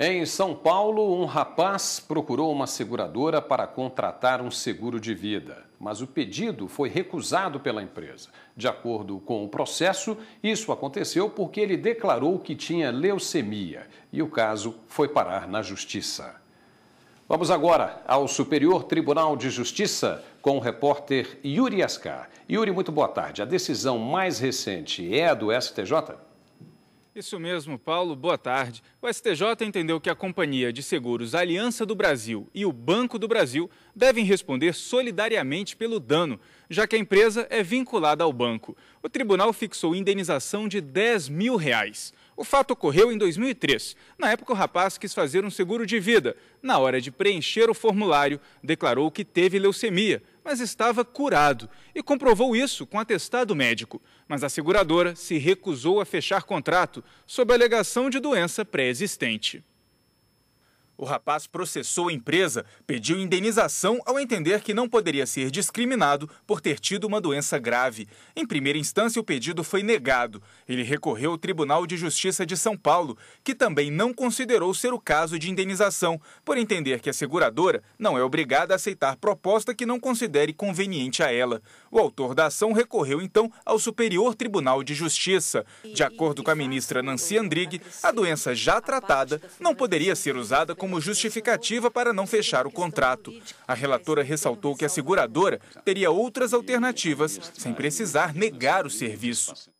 Em São Paulo, um rapaz procurou uma seguradora para contratar um seguro de vida, mas o pedido foi recusado pela empresa. De acordo com o processo, isso aconteceu porque ele declarou que tinha leucemia e o caso foi parar na justiça. Vamos agora ao Superior Tribunal de Justiça com o repórter Yuri Ascar. Yuri, muito boa tarde. A decisão mais recente é a do STJ? Isso mesmo, Paulo. Boa tarde. O STJ entendeu que a Companhia de Seguros Aliança do Brasil e o Banco do Brasil devem responder solidariamente pelo dano, já que a empresa é vinculada ao banco. O tribunal fixou indenização de 10 mil reais. O fato ocorreu em 2003. Na época, o rapaz quis fazer um seguro de vida. Na hora de preencher o formulário, declarou que teve leucemia mas estava curado e comprovou isso com atestado médico. Mas a seguradora se recusou a fechar contrato sob a alegação de doença pré-existente. O rapaz processou a empresa, pediu indenização ao entender que não poderia ser discriminado por ter tido uma doença grave. Em primeira instância, o pedido foi negado. Ele recorreu ao Tribunal de Justiça de São Paulo, que também não considerou ser o caso de indenização, por entender que a seguradora não é obrigada a aceitar proposta que não considere conveniente a ela. O autor da ação recorreu então ao Superior Tribunal de Justiça. De acordo com a ministra Nancy Andrighi, a doença já tratada não poderia ser usada como como justificativa para não fechar o contrato. A relatora ressaltou que a seguradora teria outras alternativas sem precisar negar o serviço.